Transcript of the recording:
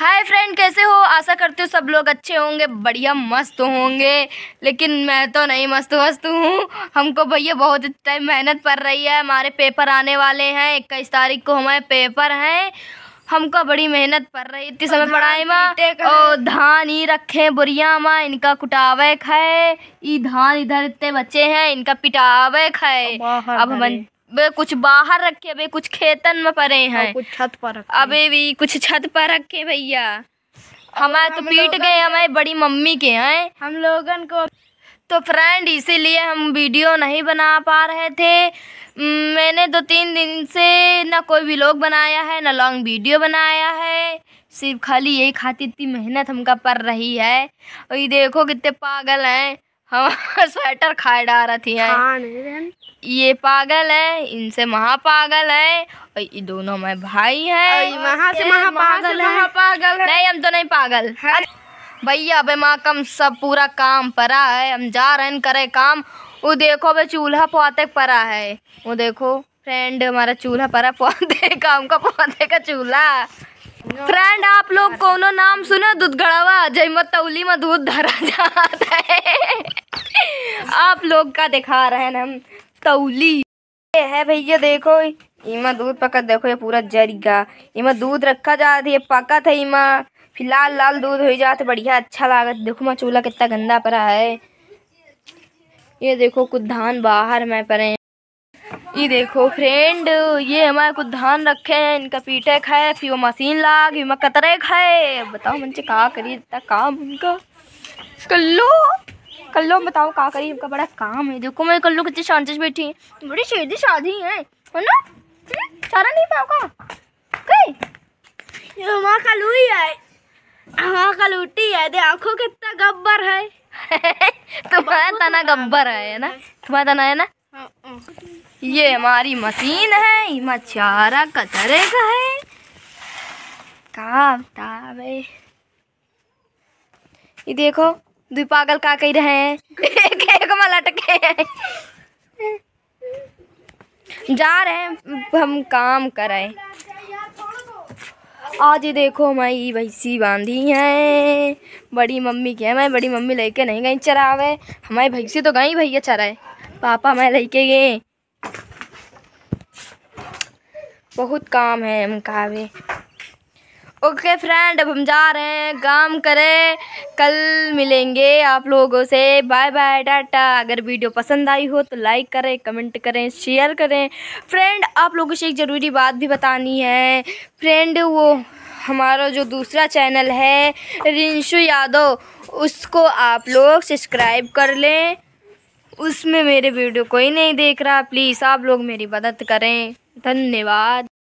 Hi friend कैसे हो आशा करती हूँ सब लोग अच्छे होंगे बढ़िया मस्त होंगे लेकिन मैं तो नहीं मस्त मस्त हूँ हमको भैया बहुत टाइम मेहनत पड़ रही है हमारे पेपर आने वाले हैं इक्कीस तारीख को हमारे पेपर हैं हमको बड़ी मेहनत पड़ रही इतनी समय पढ़ाई माँ ओ धान ही रखे बुरिया माँ इनका कुटावे खाए ई धान इधर इतने बच्चे हैं इनका पिटावे खाए अब हम कुछ बाहर रखे बे कुछ खेतन में पड़े हाँ, हैं कुछ छत पर रखे अबे भी कुछ छत पर रखे भैया हमारे तो पीट गए हमारे बड़ी मम्मी के हैं हम लोगन को तो फ्रेंड इसीलिए हम वीडियो नहीं बना पा रहे थे मैंने दो तीन दिन से ना कोई व्लॉग बनाया है ना लॉन्ग वीडियो बनाया है सिर्फ खाली यही खाती इतनी मेहनत हमका पड़ रही है और ये देखो कितने पागल हैं हमारा स्वेटर खाए रहा थी है ये पागल है इनसे महापागल है और ये दोनों में भाई से है महापागल नहीं हम तो नहीं पागल भैया अबे माँ कम सब पूरा काम परा है हम जा रहे हैं करे काम वो देखो अबे चूल्हा पोते परा है वो देखो फ्रेंड हमारा चूल्हा परा पोते काम का पोते का चूल्हा फ्रेंड आप लोग कोनो नाम सुनो दूध गड़वा जैम तौली में दूध धरा जाता है आप लोग का दिखा रहे हैं हम तौली ये है भैया देखो इमा दूध पकत देखो ये पूरा जरी का इमा दूध रखा जाता है पकत है इमा फिलहाल लाल दूध हो जाते बढ़िया अच्छा लागत देखो मैं चूल्हा कितना गंदा पड़ा है ये देखो कुछ धान बाहर में पड़े ये देखो फ्रेंड ये हमारे कुछ धान रखे हैं इनका पीटे खाए फिर वो मशीन ला फिर मैं कतरे खाए बताओ मुझे का करिए इतना काम उनका कल्लो कल्लो बताओ का करिए उनका बड़ा काम है देखो मैं कल्लो कितनी शांति से बैठी है बड़ी शेदी शादी है ना हम्म, सारा नहीं पाओ का हमारा कल्लू ही है हमारा कलूटी है दे आँखों कितना गब्बर है तुम्हारा तना गब्बर है ना तुम्हारा तना है ना हाँ, हाँ। ये हमारी मशीन है मछारा कतरे का है काम ये देखो दो पागल का कही रहे हैं एक एक में लटके हैं जा रहे हैं हम काम करें आज ये देखो मैं ये भैंसी बांधी है बड़ी मम्मी के मैं बड़ी मम्मी लेके नहीं गई चरावे हमारी भैंसी तो गई भैया चराए पापा मैं लेके गए बहुत काम है हम कावे ओके फ्रेंड अब हम जा रहे हैं काम करें कल मिलेंगे आप लोगों से बाय बाय टाटा अगर वीडियो पसंद आई हो तो लाइक करें कमेंट करें शेयर करें फ्रेंड आप लोगों से एक ज़रूरी बात भी बतानी है फ्रेंड वो हमारा जो दूसरा चैनल है रिंशु यादव उसको आप लोग सब्सक्राइब कर लें उसमें मेरे वीडियो कोई नहीं देख रहा प्लीज़ आप लोग मेरी मदद करें धन्यवाद